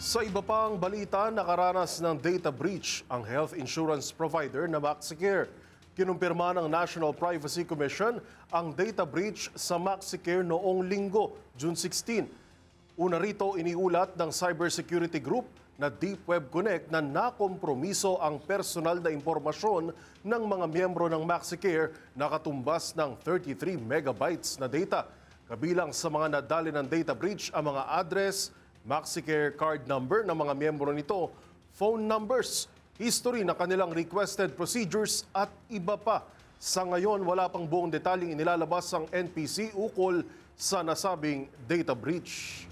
Sa iba pang balita, nakaranas ng data breach ang health insurance provider na MaxiCare. Kinumpirma ng National Privacy Commission ang data breach sa MaxiCare noong linggo, June 16. Una rito, iniulat ng cybersecurity group na Deep Web Connect na nakompromiso ang personal na impormasyon ng mga miyembro ng MaxiCare na katumbas ng 33 megabytes na data. Kabilang sa mga nadali ng data breach ang mga address, MaxiCare card number ng mga miyembro nito, phone numbers, history ng kanilang requested procedures at iba pa. Sa ngayon, wala pang buong detalyeng inilalabas ang NPC ukol sa nasabing data breach.